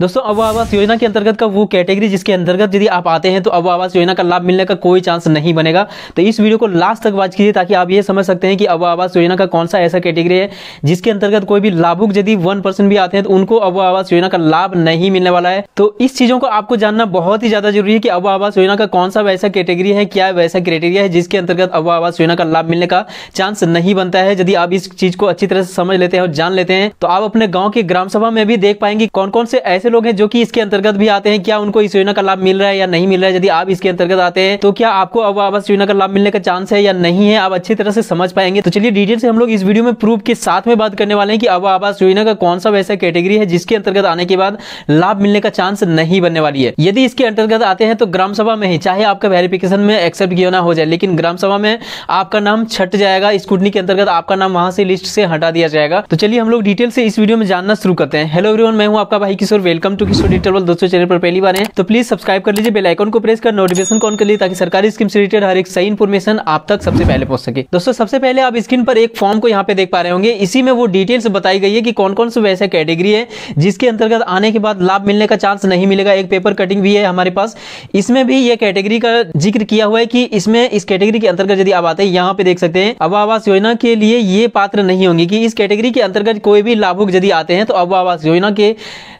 दोस्तों अब आवास योजना के अंतर्गत का वो कैटेगरी जिसके अंतर्गत यदि आप आते हैं तो अब आवास योजना का लाभ मिलने का कोई चांस नहीं बनेगा तो इस वीडियो को लास्ट तक वॉच कीजिए ताकि आप ये समझ सकते हैं कि अब आवास योजना का कौन सा ऐसा कैटेगरी है जिसके अंतर्गत कोई भी लाभुक यदि वन परसेंट भी आते हैं तो उनको अब आवास योजना का लाभ नहीं मिलने वाला है तो इस चीज़ों को आपको जानना बहुत ही ज़्यादा जरूरी है कि अब आवास योजना का कौन सा वैसा कैटेगरी है क्या वैसा क्राइटेरिया है जिसके अंतर्गत अब आवास योजना का लाभ मिलने का चांस नहीं बनता है यदि आप इस चीज़ को अच्छी तरह से समझ लेते हैं और जान लेते हैं तो आप अपने गाँव के ग्राम सभा में भी देख पाएंगे कौन कौन से ऐसे ऐसे लोग हैं जो कि इसके अंतर्गत भी आते हैं क्या उनको इस योजना का लाभ मिल रहा है या नहीं मिल रहा है यदि आप इसके अंतर्गत आते हैं तो क्या आपको अब आवास योजना का लाभ मिलने का चांस है या नहीं है आप अच्छी तरह से समझ पाएंगे तो चलिए डिटेल से हम लोग इस वीडियो में प्रूफ के साथ में बात करने वाले हैं कि अब आवास योजना का कौन सा वैसा कैटेगरी है जिसके अंतर्गत आने के बाद लाभ मिलने का चांस नहीं बनने वाली है यदि इसके अंतर्गत आते हैं तो ग्राम सभा में ही चाहे आपका वेरिफिकेशन में एक्सेप्ट क्यों ना हो जाए लेकिन ग्राम सभा में आपका नाम छट जाएगा स्कूटनी के अंतर्गत आपका नाम वहां से लिस्ट से हटा दिया जाएगा तो चलिए हम लोग डिटेल से इस वीडियो में जानना शुरू करते हैं हेलो एवरीवन मैं हूं आपका भाई Kishore welcome to Kishore detail दोस्तों चैनल पर पहली बार है तो प्लीज सब्सक्राइब कर लीजिए बेल आइकन को प्रेस कर नोटिफिकेशन ऑन कर लीजिए ताकि सरकारी स्कीम से रिलेटेड हर एक सही इन्फॉर्मेशन आप तक सबसे पहले पहुंच सके दोस्तों सबसे पहले आप स्क्रीन पर एक फॉर्म को यहाँ पे देख पा रहे होंगे इसी में वो डिटेल्स बताई गई है कि कौन कौन सी वैसे कैटेगरी है जिसके अंतर्गत आने के बाद लाभ मिलने का चांस नहीं मिलेगा एक पेपर कटिंग भी है हमारे पास इसमें भी ये कैटेगरी का जिक्र किया हुआ है कि इसमें इस कैटेगरी के अंतर्गत यदि आप आते हैं यहाँ पे देख सकते हैं अब आवास योजना के लिए ये पात्र नहीं होंगे कि इस कैटेगरी के अंतर्गत कोई भी लाभुक यदि आते हैं तो अब आवास योजना के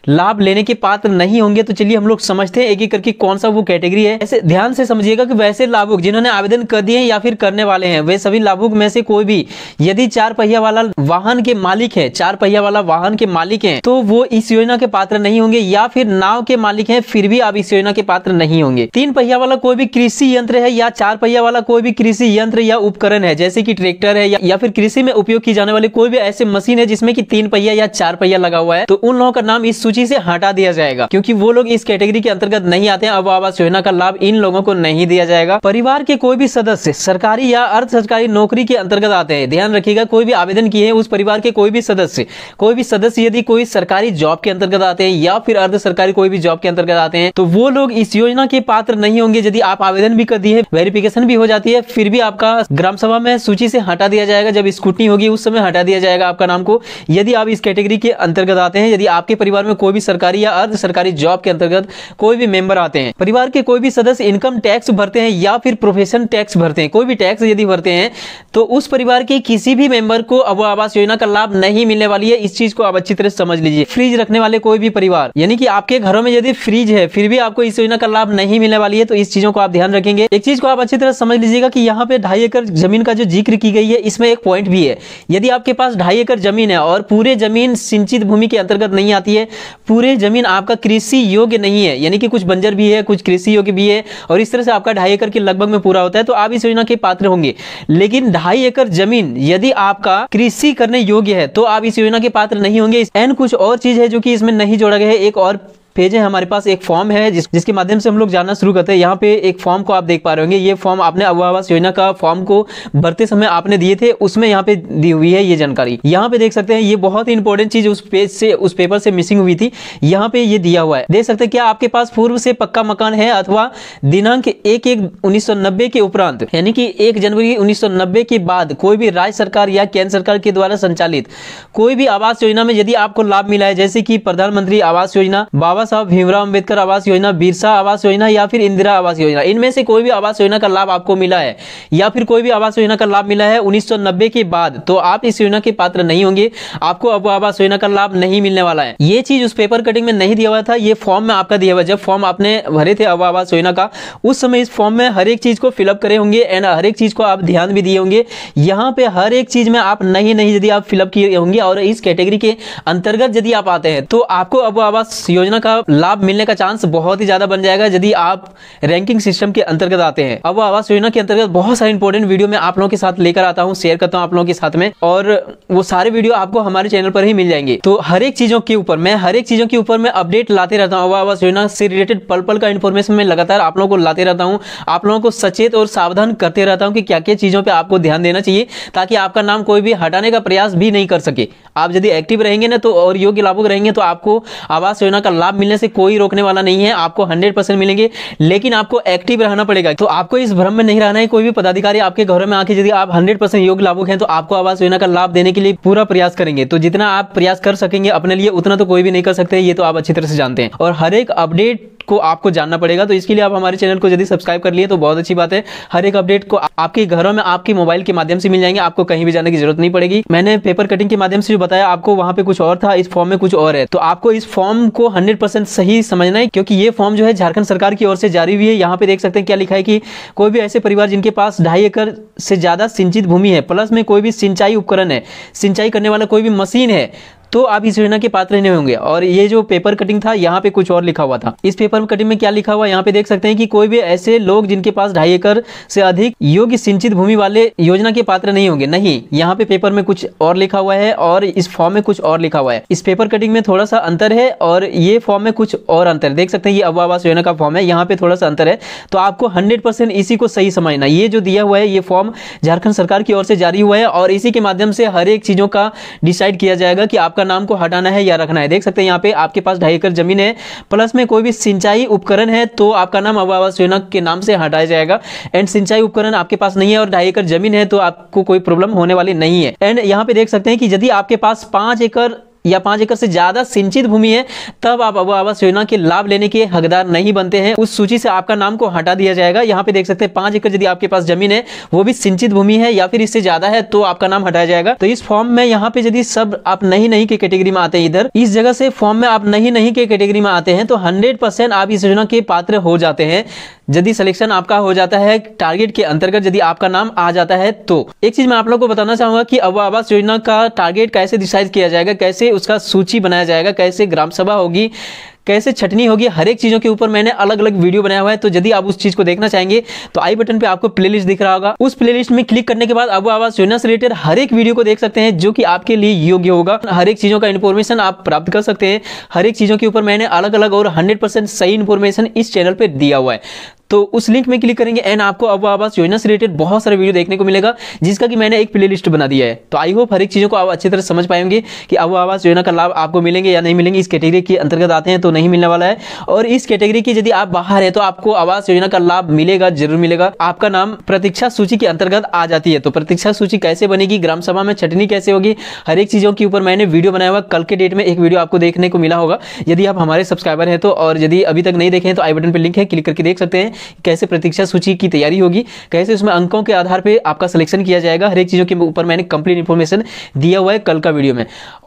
लाभ लेने के पात्र नहीं होंगे तो चलिए हम लोग समझते हैं एक एक करके कौन सा वो कैटेगरी है ऐसे ध्यान से समझिएगा कि वैसे लाभुक जिन्होंने आवेदन कर दिए या फिर करने वाले हैं वे सभी लाभुक में से कोई भी यदि चार पहिया वाला वाहन के मालिक है चार पहिया वाला वाहन के मालिक है तो वो इस योजना के पात्र नहीं होंगे या फिर नाव के मालिक है फिर भी आप इस योजना के पात्र नहीं होंगे तीन पहिया वाला कोई भी कृषि यंत्र है या चार पहिया वाला कोई भी कृषि यंत्र या उपकरण है जैसे की ट्रैक्टर है या फिर कृषि में उपयोग की जाने वाली कोई भी ऐसे मशीन है जिसमें की तीन पहिया या चार पहिया लगा हुआ है तो उन लोगों का नाम इस सूची से हटा दिया जाएगा क्योंकि वो लोग इस कैटेगरी के अंतर्गत नहीं आते हैं अब आवास योजना का लाभ इन लोगों को नहीं दिया जाएगा परिवार के कोई भी सदस्य सरकारी या अर्ध सरकारी नौकरी के अंतर्गत आते हैं ध्यान रखिएगा कोई भी आवेदन किए हैं उस परिवार के कोई भी सदस्य कोई भी सदस्य यदि कोई सरकारी जॉब के अंतर्गत आते हैं या फिर अर्ध सरकारी कोई भी जॉब के अंतर्गत आते हैं तो वो लोग इस योजना के पात्र नहीं होंगे यदि आप आवेदन भी कर दिए वेरिफिकेशन भी हो जाती है फिर भी आपका ग्राम सभा में सूची से हटा दिया जाएगा जब स्कूटनी होगी उस समय हटा दिया जाएगा आपका नाम को यदि आप इस कैटेगरी के अंतर्गत आते हैं यदि आपके परिवार में कोई भी सरकार सरकारी या अर्ध सरकारी जॉब के अंतर्गत कोई भी मेंबर आते हैं परिवार के कोई भी सदस्य इनकम टैक्स भरते हैं या फिर प्रोफेशन टैक्स भरते हैं कोई भी टैक्स यदि भरते हैं तो उस परिवार के किसी भी मेंबर को अब आवास योजना का लाभ नहीं मिलने वाली है इस चीज को आप अच्छी तरह समझ लीजिए फ्रिज रखने वाले कोई भी परिवार यानी कि आपके घरों में यदि फ्रिज है फिर भी आपको इस योजना का लाभ नहीं मिलने वाली है तो इस चीजों को आप ध्यान रखेंगे एक चीज को आप अच्छी तरह समझ लीजिएगा कि यहाँ पे ढाई एकड़ जमीन का जो जिक्र की गई है इसमें एक पॉइंट भी है यदि आपके पास ढाई एकड़ जमीन है और पूरे जमीन सिंचित भूमि के अंतर्गत नहीं आती है पूरे जमीन आपका कृषि योग्य नहीं है यानी कि कुछ बंजर भी है कुछ कृषि योग्य भी है और इस तरह से आपका ढाई एकड़ के लगभग में पूरा होता है तो आप इस योजना के पात्र होंगे लेकिन ढाई एकड़ जमीन यदि आपका कृषि करने योग्य है तो आप इस योजना के पात्र नहीं होंगे एन कुछ और चीज है जो कि इसमें नहीं जोड़ा गया है एक और पेज है हमारे पास एक फॉर्म है जिस, जिसके माध्यम से हम लोग जानना शुरू करते हैं यहाँ पे एक फॉर्म को आप देख पा रहे होंगे ये फॉर्म आपने आवास योजना का फॉर्म को भरते समय आपने दिए थे उसमें यहाँ पे दी हुई है ये जानकारी यहाँ पे देख सकते हैं ये बहुत ही इंपॉर्टेंट चीज उस पेज से उस पेपर से मिसिंग हुई थी यहाँ पे ये दिया हुआ है देख सकते हैं क्या आपके पास पूर्व से पक्का मकान है अथवा दिनांक एक एक उन्नीस के उपरांत यानी कि एक जनवरी उन्नीस के बाद कोई भी राज्य सरकार या केंद्र सरकार के द्वारा संचालित कोई भी आवास योजना में यदि आपको लाभ मिला है जैसे की प्रधानमंत्री आवास योजना बाबा बाबा साहब भीमराव अंबेडकर आवास योजना बिरसा आवास योजना या फिर इंदिरा आवास योजना इनमें से कोई भी आवास योजना का लाभ आपको मिला है या फिर कोई भी आवास योजना का लाभ मिला है उन्नीस के बाद तो आप इस योजना के पात्र नहीं होंगे आपको अब आवास योजना का लाभ नहीं मिलने वाला है ये चीज उस पेपर कटिंग में नहीं दिया हुआ था ये फॉर्म में आपका दिया हुआ जब फॉर्म आपने भरे थे अब आवास योजना का उस समय इस फॉर्म में हर एक चीज को फिलअप करे होंगे एंड हर एक चीज को आप ध्यान भी दिए होंगे यहाँ पे हर एक चीज में आप नहीं नहीं यदि आप फिलअप किए होंगे और इस कैटेगरी के अंतर्गत यदि आप आते हैं तो आपको अब आवास योजना का लाभ मिलने का चांस बहुत ही ज्यादा बन जाएगा यदि आप रैंकिंग सिस्टम के अंतर्गत आते हैं अब आवास योजना के अंतर्गत बहुत सारे इंपोर्टेंट वीडियो मैं आप लोगों के साथ लेकर आता हूँ शेयर करता हूँ आप लोगों के साथ में और वो सारे वीडियो आपको हमारे चैनल पर ही मिल जाएंगे तो हर एक चीजों के ऊपर मैं हर एक चीजों के ऊपर मैं अपडेट लाते रहता हूँ आवास योजना से रिलेटेड पल पल का इन्फॉर्मेशन मैं लगातार आप लोगों को लाते रहता हूँ आप लोगों को सचेत और सावधान करते रहता हूँ कि क्या क्या चीजों पर आपको ध्यान देना चाहिए ताकि आपका नाम कोई भी हटाने का प्रयास भी नहीं कर सके आप यदि एक्टिव रहेंगे ना तो और योग्य लाभुक रहेंगे तो आपको आवास योजना का लाभ मिलने से कोई रोकने वाला नहीं है आपको हंड्रेड परसेंट मिलेंगे लेकिन आपको एक्टिव रहना पड़ेगा तो आपको इस भ्रम में नहीं रहना है कोई भी पदाधिकारी आपके घरों में आके यदि आप हंड्रेड परसेंट योग लाभुक है तो आपको आवास योजना का लाभ देने के लिए पूरा प्रयास करेंगे तो जितना आप प्रयास कर सकेंगे अपने लिए उतना तो कोई भी नहीं कर सकते ये तो आप अच्छी तरह से जानते हैं और हर एक अपडेट को आपको जानना पड़ेगा तो इसके लिए आप हमारे चैनल को यदि सब्सक्राइब कर लिए तो बहुत अच्छी बात है हर एक अपडेट को आपके घरों में आपके मोबाइल के माध्यम से मिल जाएंगे आपको कहीं भी जाने की जरूरत नहीं पड़ेगी मैंने पेपर कटिंग के माध्यम से जो बताया आपको वहाँ पे कुछ और था इस फॉर्म में कुछ और है तो आपको इस फॉर्म को हंड्रेड सही समझना है क्योंकि ये फॉर्म जो है झारखंड सरकार की ओर से जारी हुई है यहाँ पे देख सकते हैं क्या लिखा है कि कोई भी ऐसे परिवार जिनके पास ढाई एकड़ से ज्यादा सिंचित भूमि है प्लस में कोई भी सिंचाई उपकरण है सिंचाई करने वाला कोई भी मशीन है तो आप इस योजना के पात्र नहीं होंगे और ये जो पेपर कटिंग था यहाँ पे कुछ और लिखा हुआ था इस पेपर कटिंग में क्या लिखा हुआ यहाँ पे देख सकते हैं कि कोई भी ऐसे लोग जिनके पास ढाई एकड़ से अधिक योग्य सिंचित भूमि वाले योजना के पात्र नहीं होंगे नहीं यहाँ पे पेपर में कुछ और लिखा हुआ है और इस फॉर्म में कुछ और लिखा हुआ है इस पेपर कटिंग में थोड़ा सा अंतर है और ये फॉर्म में कुछ और अंतर देख सकते हैं ये अब आवास योजना का फॉर्म है यहाँ पे थोड़ा सा अंतर है तो आपको हंड्रेड इसी को सही समझना ये जो दिया हुआ है ये फॉर्म झारखंड सरकार की ओर से जारी हुआ है और इसी के माध्यम से हर एक चीजों का डिसाइड किया जाएगा कि आपका आपका नाम को हटाना है या रखना है देख सकते हैं यहाँ पे आपके पास ढाई एकड़ जमीन है प्लस में कोई भी सिंचाई उपकरण है तो आपका नाम आवास योजना के नाम से हटाया जाएगा एंड सिंचाई उपकरण आपके पास नहीं है और ढाई एकड़ जमीन है तो आपको कोई प्रॉब्लम होने वाली नहीं है एंड यहाँ पे देख सकते हैं कि यदि आपके पास पांच एकड़ या पांच एकड़ से ज़्यादा सिंचित भूमि है तब आप अब आवास योजना के लाभ लेने के हकदार नहीं बनते हैं उस सूची से आपका नाम को हटा दिया जाएगा यहाँ पे देख सकते हैं पांच एकड़ यदि आपके पास जमीन है वो भी सिंचित भूमि है या फिर इससे ज़्यादा है तो आपका नाम हटाया जाएगा तो इस फॉर्म में यहाँ पे यदि सब आप नहीं नहीं के कैटेगरी में आते हैं इधर इस जगह से फॉर्म में आप नहीं नहीं के कैटेगरी में आते हैं तो हंड्रेड आप इस योजना के पात्र हो जाते हैं यदि सिलेक्शन आपका हो जाता है टारगेट के अंतर्गत यदि आपका नाम आ जाता है तो एक चीज मैं आप लोग को बताना चाहूंगा कि अब आवास योजना का टारगेट कैसे डिसाइड किया जाएगा कैसे उसका सूची बनाया जाएगा कैसे ग्राम सभा होगी कैसे छटनी होगी हर एक चीज़ों के ऊपर मैंने अलग अलग वीडियो बनाया हुआ है तो यदि आप उस चीज़ को देखना चाहेंगे तो आई बटन पे आपको प्लेलिस्ट दिख रहा होगा उस प्लेलिस्ट में क्लिक करने के बाद अब आवास योजना से रिलेटेड हर एक वीडियो को देख सकते हैं जो कि आपके लिए योग्य होगा हर एक चीज़ों का इन्फॉर्मेशन आप प्राप्त कर सकते हैं हर एक चीज़ों के ऊपर मैंने अलग अलग और हंड्रेड सही इन्फॉर्मेशन इस चैनल पर दिया हुआ है तो उस लिंक में क्लिक करेंगे एंड आपको अब आवास योजना से रिलेटेड बहुत सारे वीडियो देखने को मिलेगा जिसका कि मैंने एक प्ले लिस्ट बना दिया है तो आई होप हर एक चीज़ों को आप अच्छी तरह समझ पाएंगे कि अब आवास योजना का लाभ आपको मिलेंगे या नहीं मिलेंगे इस कैटेगरी के अंतर्गत आते हैं तो नहीं मिलने वाला है और इस कैटेगरी की यदि आप बाहर है तो आपको आवास योजना का लाभ मिलेगा जरूर मिलेगा आपका नाम प्रतीक्षा सूची के अंतर्गत आ जाती है तो प्रतीक्षा सूची कैसे बनेगी ग्राम सभा में छटनी कैसे होगी हर एक चीज़ों के ऊपर मैंने वीडियो बनाया हुआ कल के डेट में एक वीडियो आपको देखने को मिला होगा यदि आप हमारे सब्सक्राइबर हैं तो और यदि अभी तक नहीं देखें तो आई बटन पर लिंक है क्लिक करके देख सकते हैं कैसे प्रतीक्षा सूची की तैयारी होगी कैसे उसमें अंकों के आधार पर आपका सिलेक्शन किया जाएगा हर एक चीज़ों के ऊपर मैंने कंप्लीट इन्फॉर्मेशन दिया हुआ है कल का वीडियो में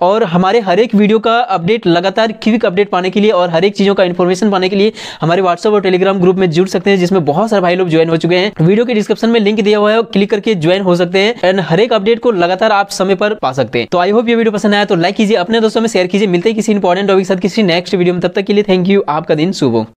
और हमारे हर एक वीडियो का अपडेट लगातार क्विक अपडेट पाने के लिए और हर एक चीज़ों का इन्फॉर्मेशन पाने के लिए हमारे व्हाट्सअप और टेलीग्राम ग्रुप में जुड़ सकते हैं जिसमें बहुत सारे भाई लोग ज्वाइन हो चुके हैं वीडियो के डिस्क्रिप्शन में लिंक दिया हुआ है क्लिक करके ज्वाइन हो सकते हैं एंड हर एक अपडेट को लगातार आप समय पर पा सकते हैं तो आई होप ये वीडियो पसंद आया तो लाइक कीजिए अपने दोस्तों में शेयर कीजिए मिलते हैं किसी इंपॉर्टेंट टॉपिक के साथ किसी नेक्स्ट वीडियो में तब तक के लिए थैंक यू आपका दिन शुभ